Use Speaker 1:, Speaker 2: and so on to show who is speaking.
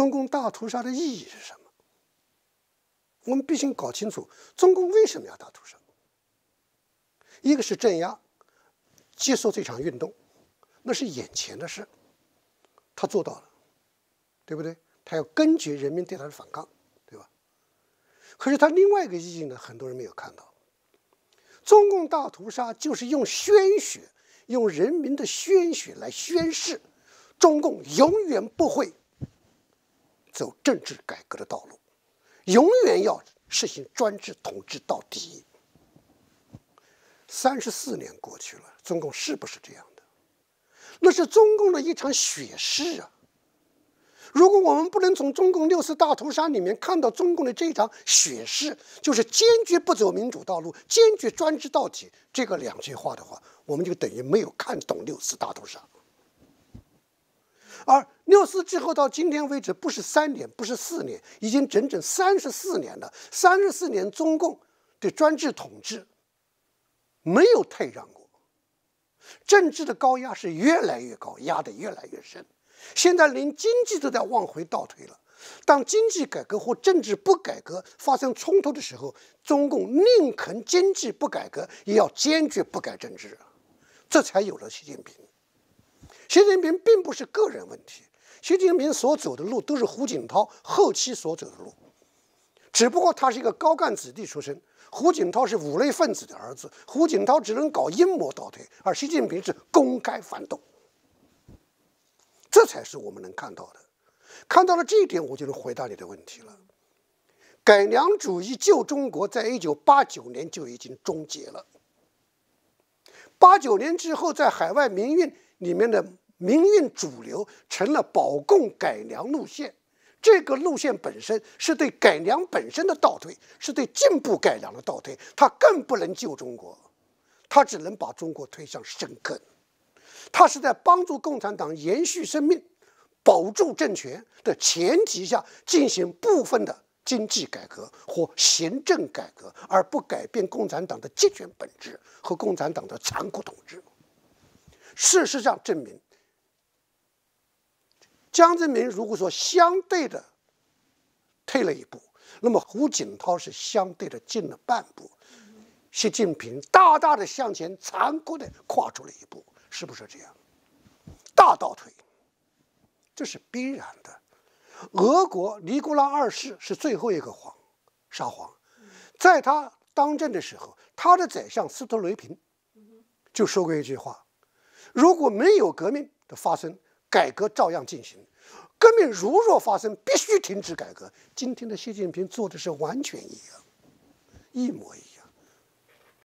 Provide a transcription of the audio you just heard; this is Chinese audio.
Speaker 1: 中共大屠杀的意义是什么？我们必须搞清楚中共为什么要大屠杀。一个是镇压，接受这场运动，那是眼前的事，他做到了，对不对？他要根绝人民对他的反抗，对吧？可是他另外一个意义呢，很多人没有看到，中共大屠杀就是用鲜血，用人民的鲜血来宣誓，中共永远不会。走政治改革的道路，永远要实行专制统治到底。三十四年过去了，中共是不是这样的？那是中共的一场血誓啊！如果我们不能从中共六四大屠杀里面看到中共的这一场血誓，就是坚决不走民主道路，坚决专制到底这个两句话的话，我们就等于没有看懂六四大屠杀。而六四之后到今天为止，不是三年，不是四年，已经整整三十四年了。三十四年，中共的专制统治没有退让过，政治的高压是越来越高压得越来越深。现在连经济都在往回倒退了。当经济改革或政治不改革发生冲突的时候，中共宁肯经济不改革，也要坚决不改政治，这才有了习近平。习近平并不是个人问题，习近平所走的路都是胡锦涛后期所走的路，只不过他是一个高干子弟出身，胡锦涛是五类分子的儿子，胡锦涛只能搞阴谋倒退，而习近平是公开反动，这才是我们能看到的，看到了这一点，我就能回答你的问题了。改良主义救中国，在一九八九年就已经终结了，八九年之后，在海外民运里面的。民运主流成了保共改良路线，这个路线本身是对改良本身的倒退，是对进步改良的倒退，它更不能救中国，它只能把中国推向深刻，它是在帮助共产党延续生命、保住政权的前提下进行部分的经济改革或行政改革，而不改变共产党的集权本质和共产党的残酷统治。事实上证明。江泽民如果说相对的退了一步，那么胡锦涛是相对的进了半步，习近平大大的向前，残酷的跨出了一步，是不是这样？大倒退，这是必然的。俄国尼古拉二世是最后一个皇沙皇，在他当政的时候，他的宰相斯托雷平就说过一句话：如果没有革命的发生。改革照样进行，革命如若发生，必须停止改革。今天的习近平做的是完全一样，一模一样。